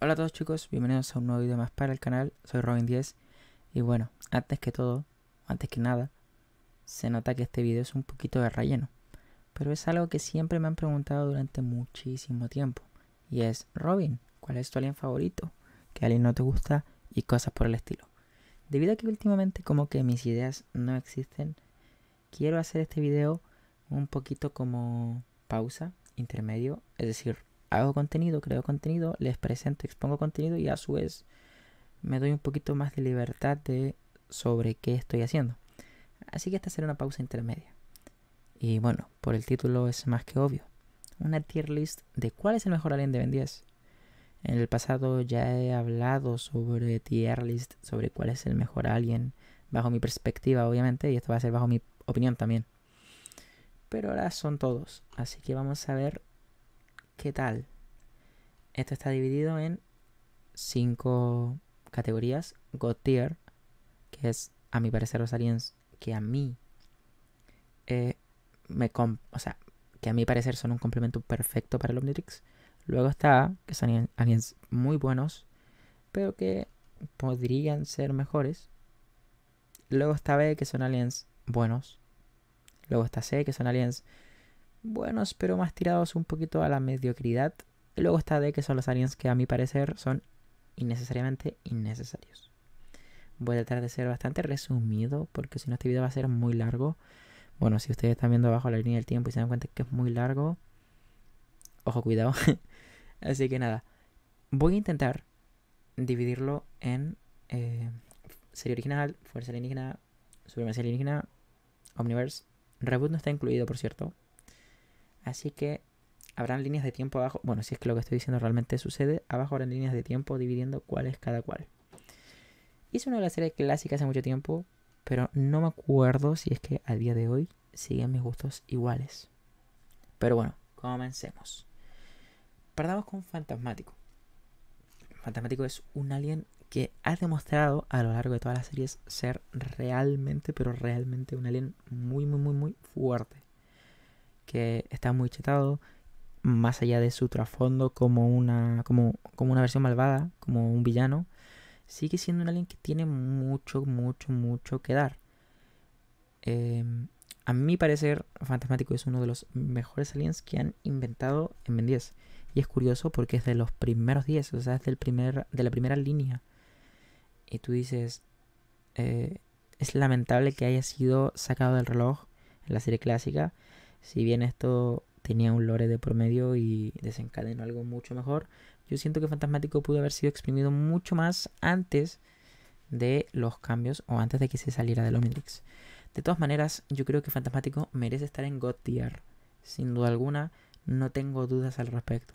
Hola a todos chicos, bienvenidos a un nuevo video más para el canal, soy Robin10 y bueno, antes que todo, antes que nada, se nota que este video es un poquito de relleno, pero es algo que siempre me han preguntado durante muchísimo tiempo y es, Robin, ¿cuál es tu alien favorito? ¿Qué alien no te gusta? Y cosas por el estilo. Debido a que últimamente como que mis ideas no existen, quiero hacer este video un poquito como pausa, intermedio, es decir, hago contenido, creo contenido, les presento, expongo contenido y a su vez me doy un poquito más de libertad de sobre qué estoy haciendo. Así que esta será una pausa intermedia. Y bueno, por el título es más que obvio. Una tier list de cuál es el mejor alien de Ben 10. En el pasado ya he hablado sobre tier list, sobre cuál es el mejor alien, bajo mi perspectiva obviamente, y esto va a ser bajo mi opinión también. Pero ahora son todos, así que vamos a ver qué tal. Esto está dividido en cinco categorías. God tier, que es a mi parecer los aliens que a mí eh, me o sea, que a mi parecer son un complemento perfecto para el Omnitrix. Luego está que son aliens muy buenos, pero que podrían ser mejores. Luego está B, que son aliens buenos. Luego está C, que son aliens buenos, pero más tirados un poquito a la mediocridad. Y luego está de que son los aliens que a mi parecer son innecesariamente innecesarios. Voy a tratar de ser bastante resumido, porque si no este video va a ser muy largo. Bueno, si ustedes están viendo abajo la línea del tiempo y se dan cuenta que es muy largo, ojo, cuidado. Así que nada, voy a intentar dividirlo en eh, serie original, fuerza alienígena, supremacía alienígena, Omniverse. Reboot no está incluido, por cierto, Así que habrán líneas de tiempo abajo. Bueno, si es que lo que estoy diciendo realmente sucede, abajo habrán líneas de tiempo dividiendo cuál es cada cual. Hice una de las series clásicas hace mucho tiempo, pero no me acuerdo si es que al día de hoy siguen mis gustos iguales. Pero bueno, comencemos. Partamos con Fantasmático. Fantasmático es un alien que ha demostrado a lo largo de todas las series ser realmente, pero realmente un alien muy, muy, muy, muy fuerte que está muy chetado, más allá de su trasfondo como una, como, una versión malvada, como un villano, sigue siendo un alien que tiene mucho, mucho, mucho que dar. Em, a mi parecer, Fantasmático es uno de los mejores aliens que han inventado en Ben 10. Y es curioso porque es de los primeros 10, o sea, es del primer, de la primera línea. Y tú dices, eh, es lamentable que haya sido sacado del reloj en la serie clásica si bien esto tenía un lore de promedio y desencadenó algo mucho mejor, yo siento que Fantasmático pudo haber sido exprimido mucho más antes de los cambios o antes de que se saliera de Omnitrix. De todas maneras, yo creo que Fantasmático merece estar en God Tier. Sin duda alguna, no tengo dudas al respecto.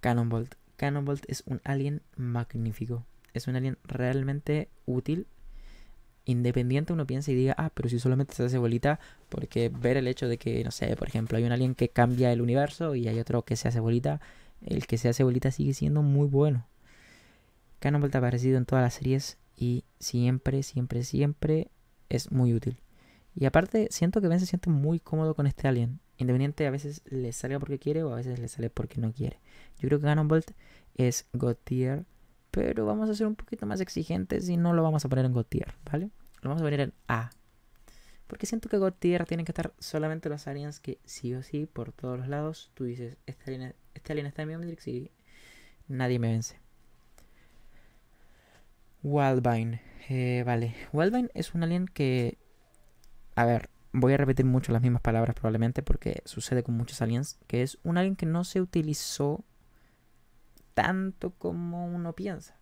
Cannonbolt. Cannonbolt es un alien magnífico. Es un alien realmente útil independiente uno piensa y diga, ah, pero si solamente se hace bolita, porque ver el hecho de que, no sé, por ejemplo, hay un alien que cambia el universo y hay otro que se hace bolita, el que se hace bolita sigue siendo muy bueno. Cannonball ha aparecido en todas las series y siempre, siempre, siempre es muy útil. Y aparte, siento que Ben se siente muy cómodo con este alien. Independiente a veces le sale porque quiere o a veces le sale porque no quiere. Yo creo que Cannonball es God pero vamos a ser un poquito más exigentes y no lo vamos a poner en Gotier, ¿vale? Lo vamos a poner en A. Porque siento que Gotier tienen que estar solamente las aliens que sí o sí, por todos los lados, tú dices, este alien, está en mi y nadie me vence. Wildvine. Eh, vale, Wildvine es un alien que... A ver, voy a repetir mucho las mismas palabras probablemente porque sucede con muchos aliens, que es un alien que no se utilizó tanto como uno piensa.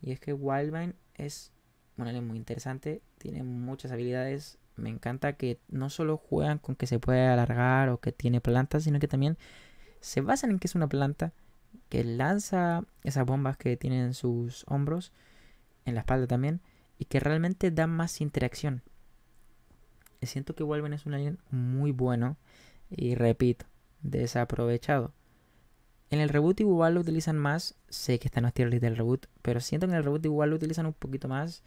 Y es que Wildvine es un alien muy interesante, tiene muchas habilidades. Me encanta que no solo juegan con que se puede alargar o que tiene plantas, sino que también se basan en que es una planta que lanza esas bombas que tiene en sus hombros, en la espalda también, y que realmente da más interacción. Siento que Wildvine es un alien muy bueno y repito, desaprovechado. En el reboot igual lo utilizan más. Sé que esta no es tier del reboot, pero siento que en el reboot igual lo utilizan un poquito más.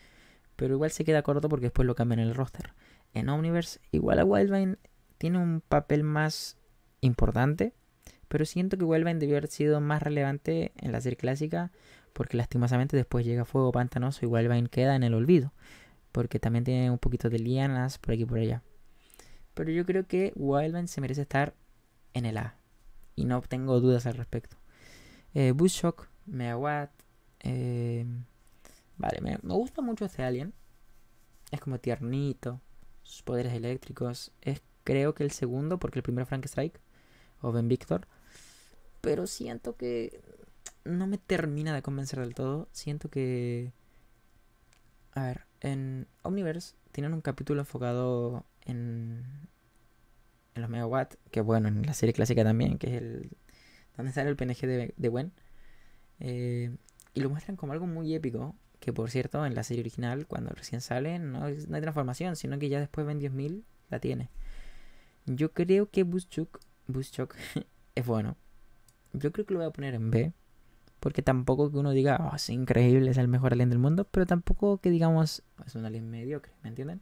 Pero igual se queda corto porque después lo cambian en el roster. En Omniverse, igual a Wildvine tiene un papel más importante. Pero siento que Wildvine debió haber sido más relevante en la serie clásica. Porque lastimosamente después llega Fuego Pantanoso y Wildvine queda en el olvido. Porque también tiene un poquito de lianas por aquí y por allá. Pero yo creo que Wildvine se merece estar en el A y no tengo dudas al respecto. Eh, Bushok, Megawatt. Eh, vale, me, gusta mucho este alien. Es como tiernito. Sus poderes eléctricos. Es creo que el segundo, porque el primero Frank Strike. O Ben Victor. Pero siento que no me termina de convencer del todo. Siento que... A ver, en Omniverse tienen un capítulo enfocado en en los megawatts, que bueno, en la serie clásica también, que es el donde sale el PNG de, Gwen. Eh, y lo muestran como algo muy épico, que por cierto, en la serie original, cuando recién sale, no, es, no hay transformación, sino que ya después ven 10.000, la tiene. Yo creo que Buschuk, Buschuk es bueno. Yo creo que lo voy a poner en B. Porque tampoco que uno diga, oh, es increíble, es el mejor alien del mundo. Pero tampoco que digamos, es un alien mediocre, ¿me entienden?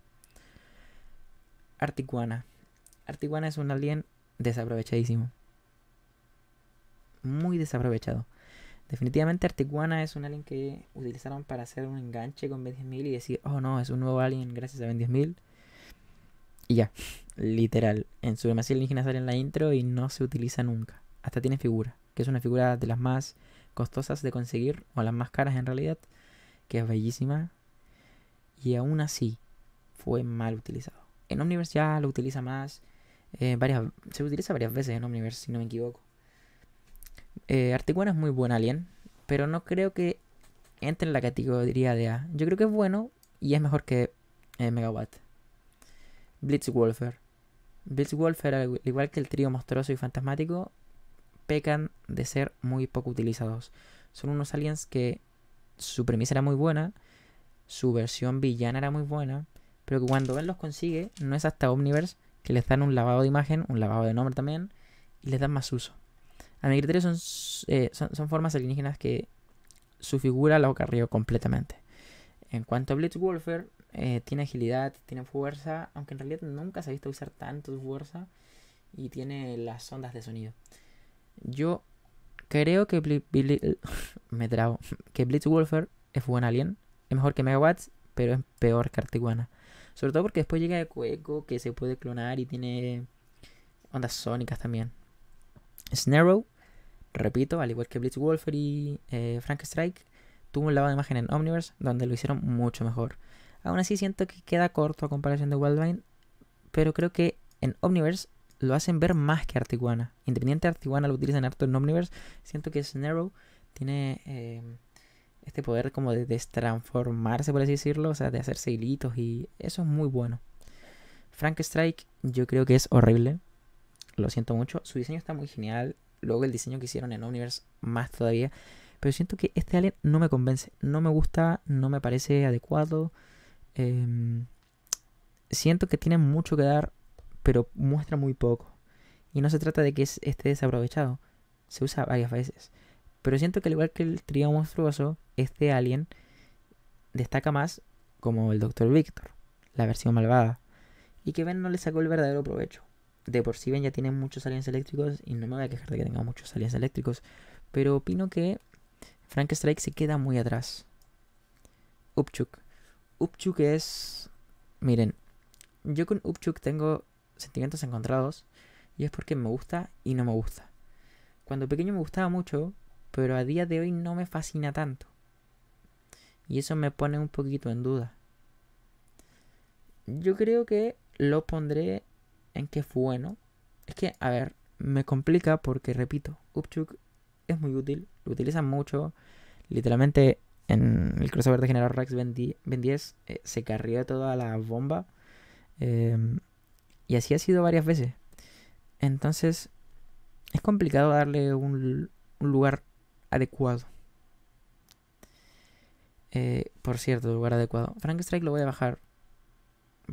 Articuana. Artiguana es un alien desaprovechadísimo. Muy desaprovechado. Definitivamente Artiguana es un alien que utilizaron para hacer un enganche con Ben 10.000 y decir, oh no, es un nuevo alien gracias a Ben 10.000. Y ya, literal. En su su Alienígena sale en la intro y no se utiliza nunca. Hasta tiene figura, que es una figura de las más costosas de conseguir, o las más caras en realidad, que es bellísima. Y aún así, fue mal utilizado. En Omniverse ya lo utiliza más. Eh, varias, se utiliza varias veces en Omniverse, si no me equivoco. Eh, Articuno es muy buen alien, pero no creo que entre en la categoría de A. Yo creo que es bueno y es mejor que eh, Megawatt. Blitzwolfer. Blitzwolfer, al igual que el trío monstruoso y fantasmático, pecan de ser muy poco utilizados. Son unos aliens que su premisa era muy buena, su versión villana era muy buena, pero que cuando él los consigue, no es hasta Omniverse que les dan un lavado de imagen, un lavado de nombre también, y les dan más uso. A mi criterio son, eh, son, formas alienígenas que su figura la acarreó completamente. En cuanto a Blitz eh, tiene agilidad, tiene fuerza, aunque en realidad nunca se ha visto usar tanto fuerza, y tiene las ondas de sonido. Yo creo que, Blitz es buen alien, es mejor que Megawatts, pero es peor que Artiguana. Sobre todo porque después llega Cueco que se puede clonar y tiene ondas sónicas también. Snarrow, repito, al igual que Wolfer y eh, Frank Strike, tuvo un lavado de imagen en Omniverse donde lo hicieron mucho mejor. Aún así siento que queda corto a comparación de Wildvine, pero creo que en Omniverse lo hacen ver más que Artiguana. Independiente de Artiguana lo utilizan harto en Omniverse, siento que Snarrow tiene... Eh, este poder como de destransformarse, por así decirlo, o sea, de hacerse hilitos y eso es muy bueno. Frank Strike yo creo que es horrible, lo siento mucho, su diseño está muy genial, luego el diseño que hicieron en Universe más todavía, pero siento que este alien no me convence, no me gusta, no me parece adecuado, em, siento que tiene mucho que dar, pero muestra muy poco. Y no se trata de que esté desaprovechado, se usa varias veces. Pero siento que al igual que el trío monstruoso, este alien destaca más como el Dr. Victor, la versión malvada. Y que Ben no le sacó el verdadero provecho. De por sí Ben ya tiene muchos aliens eléctricos y no me voy a quejar de que tenga muchos aliens eléctricos. Pero opino que Frank Strike se queda muy atrás. Upchuk. Upchuk es... Miren, yo con Upchuk tengo sentimientos encontrados y es porque me gusta y no me gusta. Cuando pequeño me gustaba mucho, pero a día de hoy no me fascina tanto. Y eso me pone un poquito en duda. Yo creo que lo pondré en que es bueno. Es que, a ver, me complica porque, repito, Upchuk es muy útil, lo utilizan mucho. Literalmente en el crossover de General Rex Ben 10 eh, se carrió toda la bomba. Em, y así ha sido varias veces. Entonces, es complicado darle un lugar adecuado. Eh, por cierto, lugar adecuado. Frank lo voy a bajar.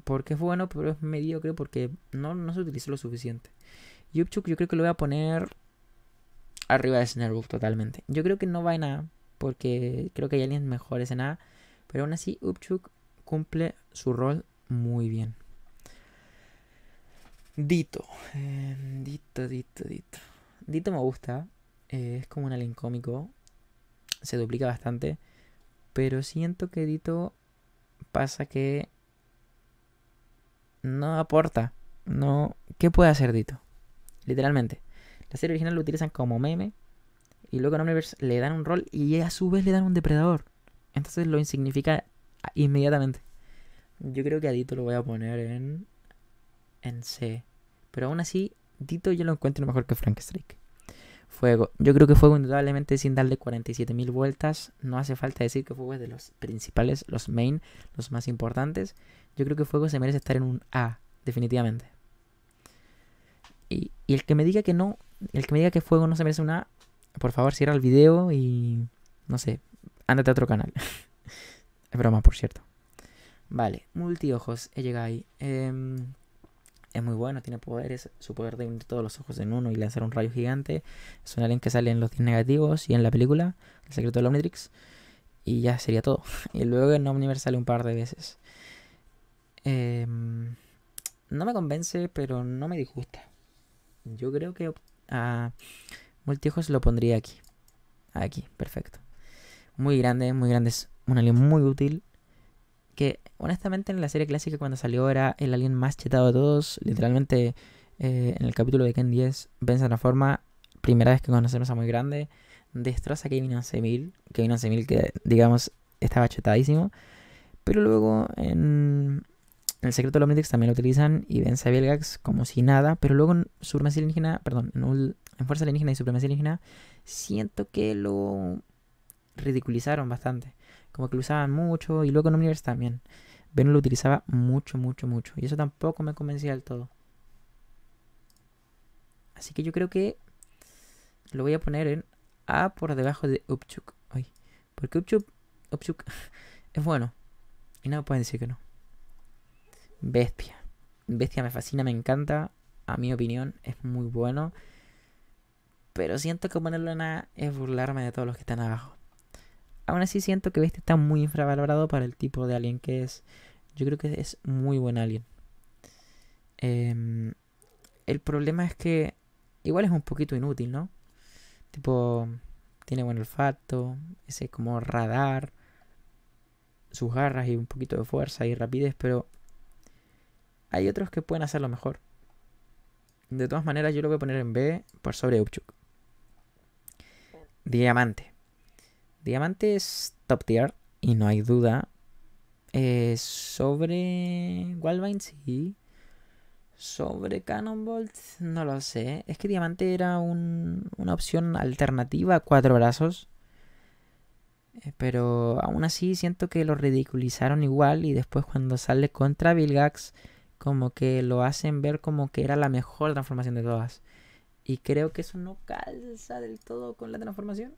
Porque es bueno, pero es creo porque no, no se utiliza lo suficiente. Upchuk yo creo que lo voy a poner arriba de Snarebook totalmente. Yo creo que no va en A. Porque creo que hay alguien mejores en nada, Pero aún así, Upchuk cumple su rol muy bien. Dito. Em, dito, Dito, Dito. Dito me gusta. Eh, es como un alien cómico, se duplica bastante, pero siento que Dito pasa que no aporta, no, ¿qué puede hacer Dito? Literalmente, la serie original lo utilizan como meme y luego en Omniverse le dan un rol y a su vez le dan un depredador, entonces lo insignifica inmediatamente. Yo creo que a Dito lo voy a poner en en C, pero aún así Dito yo lo encuentro mejor que Frank Strike. Fuego. Yo creo que Fuego indudablemente sin darle 47.000 vueltas. No hace falta decir que Fuego es de los principales, los main, los más importantes. Yo creo que Fuego se merece estar en un A, definitivamente. Y, el que me diga que no, el que me diga que Fuego no se merece un A, por favor cierra el video y no sé, ándate a otro canal. es broma, por cierto. Vale, multiojos, he llegado ahí. Em, es muy bueno, tiene poderes, su poder de unir todos los ojos en uno y lanzar un rayo gigante. Es un alien que sale en los 10 negativos y en la película, El secreto de la Omnitrix. Y ya sería todo. Y luego en Omniverse sale un par de veces. Em, no me convence, pero no me disgusta. Yo creo que a Multijos lo pondría aquí. Aquí, perfecto. Muy grande, muy grande. Es un alien muy útil que honestamente en la serie clásica cuando salió era el alien más chetado de todos. Literalmente eh, en el capítulo de Ken 10, Ben se transforma, primera vez que conocemos a muy grande, destroza a Kevin 11000, Kevin 11000 que digamos estaba chetadísimo. Pero luego en El Secreto de los también lo utilizan y vence a como si nada. Pero luego en Supremacía Alienígena, perdón, en, en Fuerza Alienígena y Supremacía Alienígena, siento que lo ridiculizaron bastante como que lo usaban mucho y luego en Omniverse también. Venus lo utilizaba mucho, mucho, mucho. Y eso tampoco me convencía del todo. Así que yo creo que lo voy a poner en A por debajo de Upchuk. porque Upchuk, es bueno. Y no pueden decir que no. Bestia. Bestia me fascina, me encanta. A mi opinión, es muy bueno. Pero siento que ponerlo en A es burlarme de todos los que están abajo aún así siento que este está muy infravalorado para el tipo de alien que es. Yo creo que es muy buen alien. Em, el problema es que igual es un poquito inútil, ¿no? Tipo, tiene buen olfato, ese como radar, sus garras y un poquito de fuerza y rapidez, pero hay otros que pueden hacerlo mejor. De todas maneras, yo lo voy a poner en B por sobre Upchuk. Diamante. Diamante es top tier y no hay duda. Eh, sobre Wildvine sí. Sobre Cannonbolt no lo sé. Es que Diamante era una opción alternativa a cuatro brazos. Eh, pero aún así siento que lo ridiculizaron igual y después cuando sale contra Vilgax como que lo hacen ver como que era la mejor transformación de todas. Y creo que eso no calza del todo con la transformación.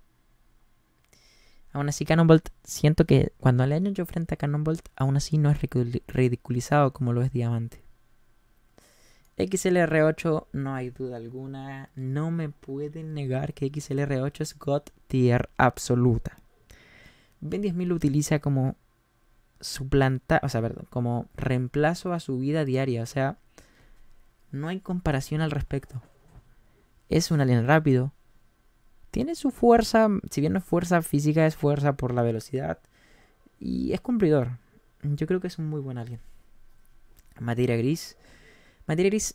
Aún así, Cannonbolt, siento que cuando al año yo frente a Cannonbolt, aún así no es ridiculizado como lo es Diamante. XLR8, no hay duda alguna, no me pueden negar que XLR8 es God tier absoluta. Ben 10.000 lo utiliza como suplanta, o sea, perdón, como reemplazo a su vida diaria, o sea, no hay comparación al respecto. Es un alien rápido, tiene su fuerza, si bien no es fuerza física, es fuerza por la velocidad. Y es cumplidor. Yo creo que es un muy buen alien. Materia gris. Materia gris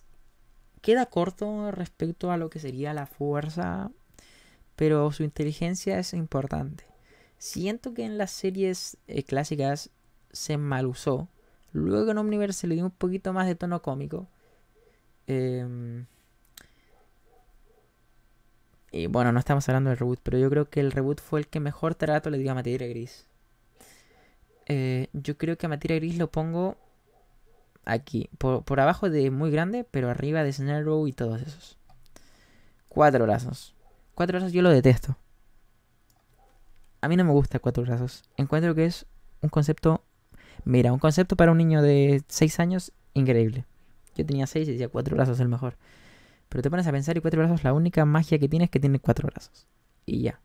queda corto respecto a lo que sería la fuerza, pero su inteligencia es importante. Siento que en las series eh, clásicas se mal usó. Luego en Omniverse le dio un poquito más de tono cómico. Eh, y bueno, no estamos hablando del reboot, pero yo creo que el reboot fue el que mejor trato le dio a Materia Gris. Eh, yo creo que a Materia Gris lo pongo aquí. Por, abajo de muy grande, pero arriba de Snarrow y todos esos. Cuatro brazos. Cuatro brazos yo lo detesto. A mí no me gusta cuatro brazos. Encuentro que es un concepto. Mira, un concepto para un niño de 6 años increíble. Yo tenía seis y decía cuatro brazos el mejor. Pero te pones a pensar y cuatro brazos, la única magia que tiene es que tiene cuatro brazos. Y ya.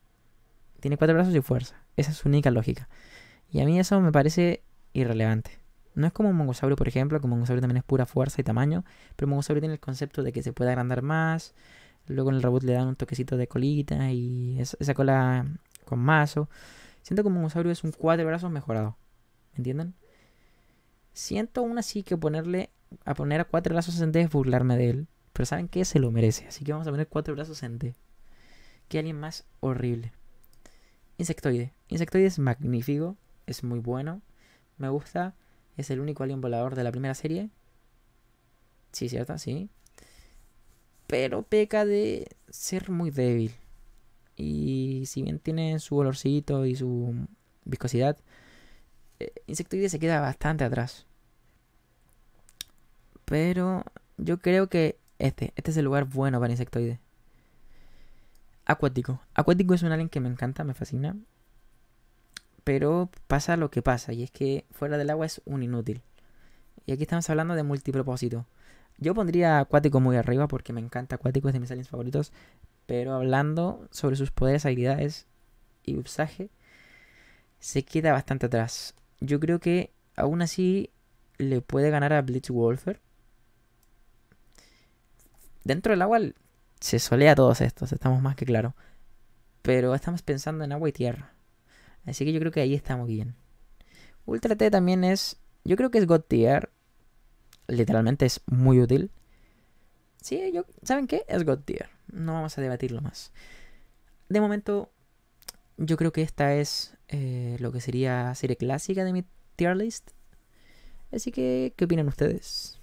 Tiene cuatro brazos y fuerza. Esa es su única lógica. Y a mí eso me parece irrelevante. No es como un mongosaurio, por ejemplo, que un mongosaurio también es pura fuerza y tamaño, pero un mongosaurio tiene el concepto de que se puede agrandar más, luego en el robot le dan un toquecito de colita y esa cola con mazo. Siento que un mongosaurio es un cuatro brazos mejorado, ¿me entienden? Siento aún así que ponerle a poner a cuatro brazos en es burlarme de él, pero ¿saben que Se lo merece. Así que vamos a poner cuatro brazos en D. ¿Qué alguien más horrible? Insectoide. Insectoide es magnífico. Es muy bueno. Me gusta. Es el único alien volador de la primera serie. Sí, cierto, sí. Pero peca de ser muy débil. Y si bien tiene su olorcito y su viscosidad, eh, Insectoide se queda bastante atrás. Pero yo creo que este, este es el lugar bueno para insectoides. Acuático. Acuático es un alien que me encanta, me fascina. Pero pasa lo que pasa, y es que fuera del agua es un inútil. Y aquí estamos hablando de multipropósito. Yo pondría acuático muy arriba porque me encanta acuático, es de mis aliens favoritos. Pero hablando sobre sus poderes, habilidades y usaje, se queda bastante atrás. Yo creo que aún así le puede ganar a Wolfer. Dentro del agua se solea todos estos, estamos más que claro. Pero estamos pensando en agua y tierra. Así que yo creo que ahí estamos bien. Ultra T también es. Yo creo que es God Tier. Literalmente es muy útil. Sí, yo, ¿saben qué? Es God Tier. No vamos a debatirlo más. De momento, yo creo que esta es eh, lo que sería serie clásica de mi tier list. Así que, ¿qué opinan ustedes?